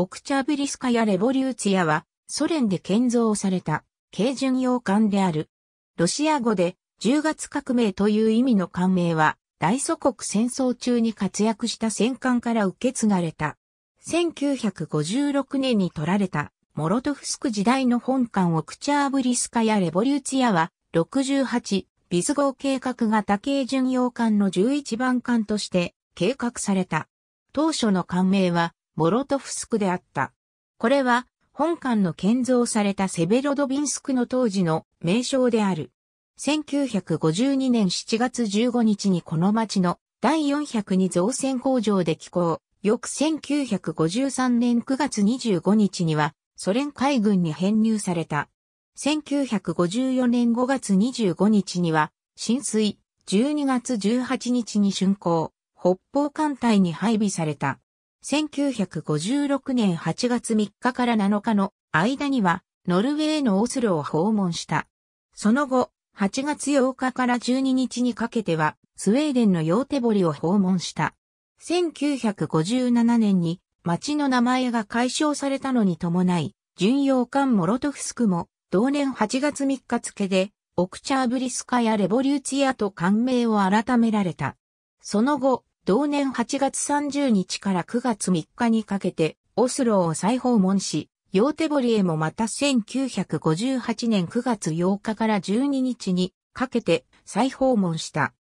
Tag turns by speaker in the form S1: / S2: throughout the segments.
S1: オクチャブリスカやレボリューツィアは、ソ連で建造された、軽巡洋艦である。ロシア語で、10月革命という意味の艦名は、大祖国戦争中に活躍した戦艦から受け継がれた。1956年に取られた、モロトフスク時代の本艦オクチャーブリスカやレボリューツィアは、68、ビズ号計画型軽巡洋艦の11番艦として計画された。当初の艦名は、モロトフスクであった。これは、本館の建造されたセベロドビンスクの当時の名称である。1952年7月15日にこの町の第402造船工場で寄港。翌1953年9月25日にはソ連海軍に編入された。1954年5月25日には浸水、12月18日に竣工、北方艦隊に配備された。1956年8月3日から7日の間には、ノルウェーのオスロを訪問した。その後、8月8日から12日にかけては、スウェーデンのヨーテボリを訪問した。1957年に町の名前が解消されたのに伴い、巡洋艦モロトフスクも同年8月3日付で、オクチャーブリスカやレボリューツィアと艦名を改められた。その後、同年8月30日から9月3日にかけて、オスローを再訪問し、ヨーテボリへもまた1958年9月8日から12日にかけて再訪問した。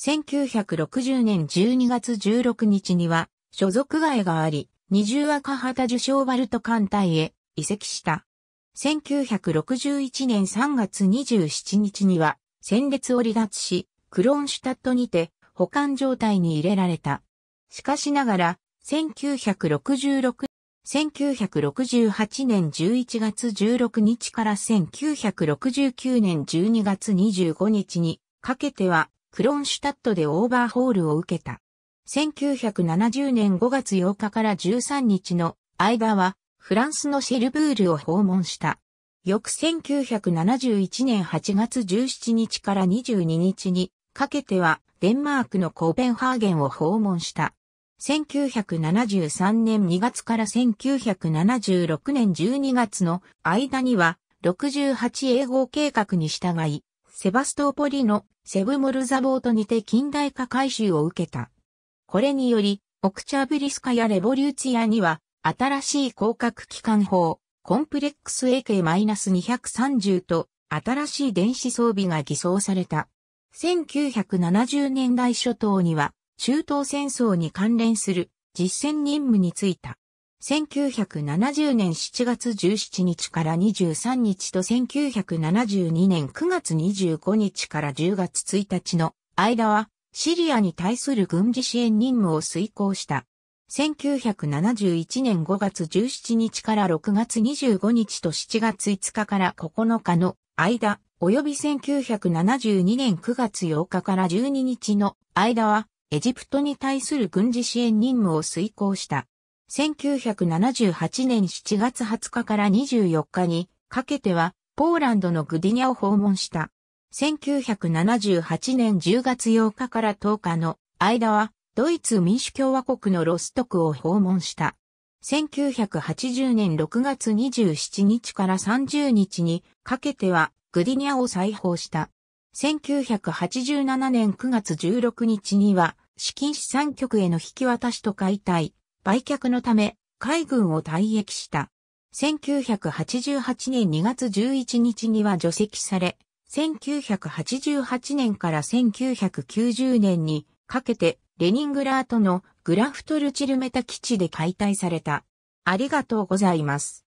S1: 1960年12月16日には所属外があり、二重赤旗受賞バルト艦隊へ移籍した。1961年3月27日には戦列を離脱し、クロンシュタットにて保管状態に入れられた。しかしながら、1966 1968年11月16日から1969年12月25日にかけてはクロンシュタットでオーバーホールを受けた。1970年5月8日から13日の間はフランスのシェルブールを訪問した。翌1971年8月17日から22日にかけてはデンマークのコーペンハーゲンを訪問した。1973年2月から1976年12月の間には68英語計画に従い、セバストーポリのセブモルザボートにて近代化改修を受けた。これにより、オクチャブリスカやレボリューツィアには、新しい広角機関法、コンプレックス AK-230 と、新しい電子装備が偽装された。1970年代初頭には中東戦争に関連する実践任務に就いた。1970年7月17日から23日と1972年9月25日から10月1日の間はシリアに対する軍事支援任務を遂行した。1971年5月17日から6月25日と7月5日から9日の間、及び1972年9月8日から12日の間は、エジプトに対する軍事支援任務を遂行した。1978年7月20日から24日にかけては、ポーランドのグディニャを訪問した。1978年10月8日から10日の間は、ドイツ民主共和国のロストクを訪問した。1980年6月27日から30日にかけては、グディニアを再訪した。1987年9月16日には、資金資産局への引き渡しと解体、売却のため、海軍を退役した。1988年2月11日には除籍され、1988年から1990年にかけてレニングラートのグラフトルチルメタ基地で解体された。ありがとうございます。